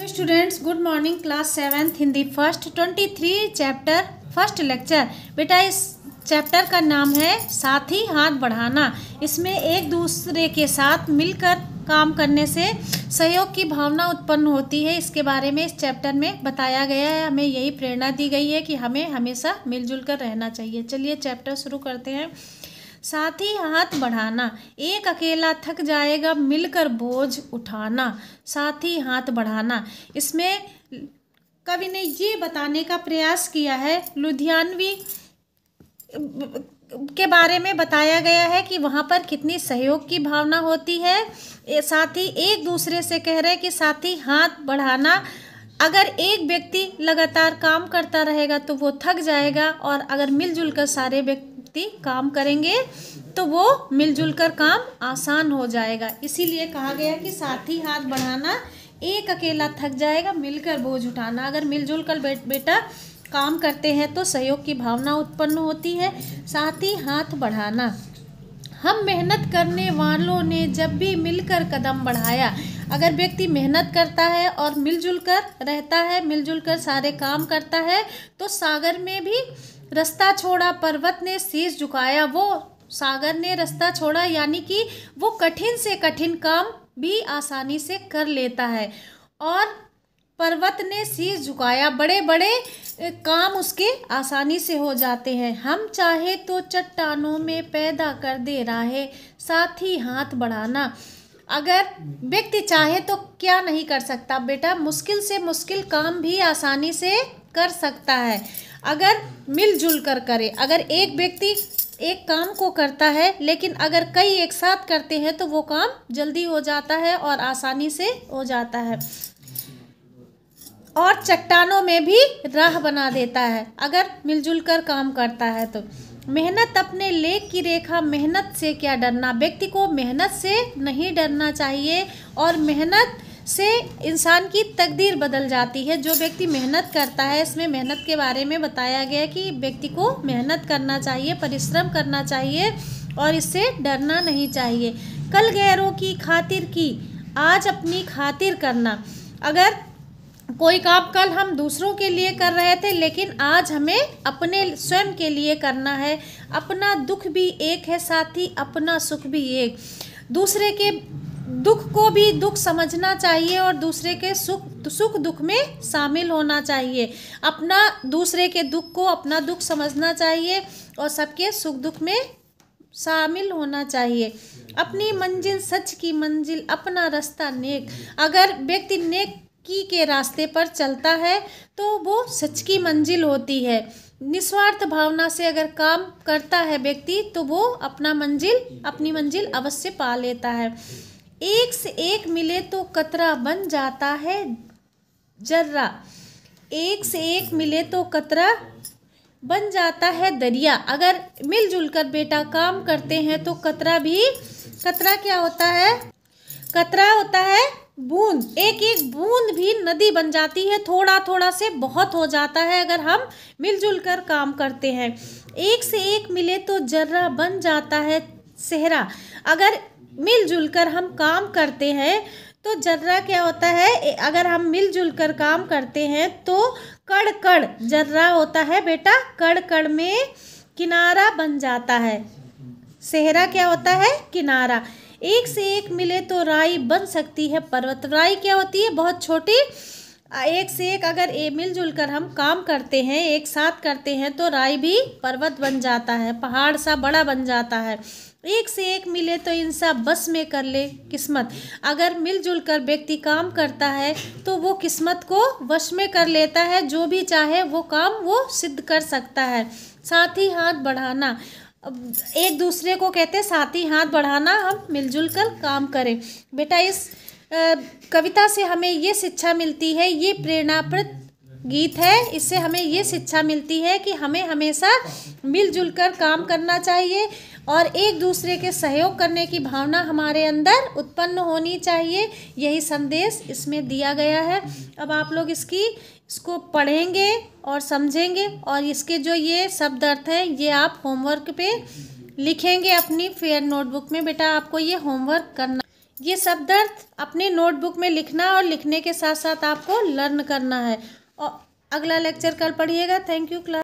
hello students good morning class seventh Hindi first twenty three chapter first lecture बेटा इस chapter का नाम है साथी हाथ बढ़ाना इसमें एक दूसरे के साथ मिलकर काम करने से सहयोग की भावना उत्पन्न होती है इसके बारे में इस चैप्टर में बताया गया है हमें यही प्रेरणा दी गई है कि हमें हमेशा मिलजुल कर रहना चाहिए चलिए चैप्टर शुरू करते हैं साथ ही हाथ बढ़ाना एक अकेला थक जाएगा मिलकर बोझ उठाना साथ ही हाथ बढ़ाना इसमें कवि ने ये बताने का प्रयास किया है लुधियानवी के बारे में बताया गया है कि वहाँ पर कितनी सहयोग की भावना होती है साथ ही एक दूसरे से कह रहे हैं कि साथ ही हाथ बढ़ाना अगर एक व्यक्ति लगातार काम करता रहेगा तो वो थक जाएगा और अगर मिलजुल कर सारे व्यक्ति व्यक्ति काम करेंगे तो वो मिलजुल कर काम आसान हो जाएगा इसीलिए कहा गया कि साथी हाथ बढ़ाना एक अकेला थक जाएगा मिलकर बोझ उठाना अगर मिलजुल कर बेटा काम करते हैं तो सहयोग की भावना उत्पन्न होती है साथ ही हाथ बढ़ाना हम मेहनत करने वालों ने जब भी मिलकर कदम बढ़ाया अगर व्यक्ति मेहनत करता है और मिलजुल कर रहता है मिलजुल कर सारे काम करता है तो सागर में भी रास्ता छोड़ा पर्वत ने शीश झुकाया वो सागर ने रास्ता छोड़ा यानी कि वो कठिन से कठिन काम भी आसानी से कर लेता है और पर्वत ने शीश झुकाया बड़े बड़े काम उसके आसानी से हो जाते हैं हम चाहे तो चट्टानों में पैदा कर दे है साथ ही हाथ बढ़ाना अगर व्यक्ति चाहे तो क्या नहीं कर सकता बेटा मुश्किल से मुश्किल काम भी आसानी से कर सकता है अगर मिलजुल कर करे अगर एक व्यक्ति एक काम को करता है लेकिन अगर कई एक साथ करते हैं तो वो काम जल्दी हो जाता है और आसानी से हो जाता है और चट्टानों में भी राह बना देता है अगर मिलजुल कर काम करता है तो मेहनत अपने लेख की रेखा मेहनत से क्या डरना व्यक्ति को मेहनत से नहीं डरना चाहिए और मेहनत से इंसान की तकदीर बदल जाती है जो व्यक्ति मेहनत करता है इसमें मेहनत के बारे में बताया गया कि व्यक्ति को मेहनत करना चाहिए परिश्रम करना चाहिए और इससे डरना नहीं चाहिए कल गैरों की खातिर की आज अपनी खातिर करना अगर कोई काम कल हम दूसरों के लिए कर रहे थे लेकिन आज हमें अपने स्वयं के लिए करना है अपना दुख भी एक है साथ ही अपना सुख भी एक दूसरे के दुख को भी दुख समझना चाहिए और दूसरे के सुख सुख दुख में शामिल होना चाहिए अपना दूसरे के दुख को अपना दुख समझना चाहिए और सबके सुख दुख में शामिल होना चाहिए अपनी मंजिल सच की मंजिल अपना रास्ता नेक अगर व्यक्ति नेक की के रास्ते पर चलता है तो वो सच की मंजिल होती है निस्वार्थ भावना से अगर काम करता है व्यक्ति तो वो अपना मंजिल अपनी मंजिल अवश्य पा लेता है एक से एक मिले तो कतरा बन जाता है जर्रा एक से एक मिले तो कतरा बन जाता है दरिया अगर मिलजुल कर बेटा काम करते हैं तो कतरा भी कतरा क्या होता है कतरा होता है बूंद एक एक बूंद भी नदी बन जाती है थोड़ा थोड़ा से बहुत हो जाता है अगर हम मिलजुल कर काम करते हैं एक से एक मिले तो जर्रा बन जाता है सेहरा अगर मिलजुल कर हम काम करते हैं तो जर्रा क्या होता है अगर हम मिलजुल कर काम करते हैं तो कड़ कड़ जर्रा होता है बेटा कड़ कड़ में किनारा बन जाता है सेहरा क्या होता है किनारा एक से एक मिले तो राई बन सकती है पर्वत राई क्या होती है बहुत छोटी एक से एक अगर ए मिलजुल कर हम काम करते हैं एक साथ करते हैं तो राय भी पर्वत बन जाता है पहाड़ सा बड़ा बन जाता है एक से एक मिले तो इंसान बस में कर ले किस्मत अगर मिलजुल कर व्यक्ति काम करता है तो वो किस्मत को वश में कर लेता है जो भी चाहे वो काम वो सिद्ध कर सकता है साथ ही हाथ बढ़ाना एक दूसरे को कहते साथ ही हाथ बढ़ाना हम मिलजुल कर काम करें बेटा इस कविता से हमें ये शिक्षा मिलती है ये प्रेरणाप्रद गीत है इससे हमें ये शिक्षा मिलती है कि हमें हमेशा मिलजुल कर काम करना चाहिए और एक दूसरे के सहयोग करने की भावना हमारे अंदर उत्पन्न होनी चाहिए यही संदेश इसमें दिया गया है अब आप लोग इसकी इसको पढ़ेंगे और समझेंगे और इसके जो ये शब्द अर्थ हैं ये आप होमवर्क पे लिखेंगे अपनी फेयर नोटबुक में बेटा आपको ये होमवर्क करना ये शब्द अर्थ अपने नोटबुक में लिखना और लिखने के साथ साथ आपको लर्न करना है और अगला लेक्चर कल पढ़िएगा थैंक यू क्लास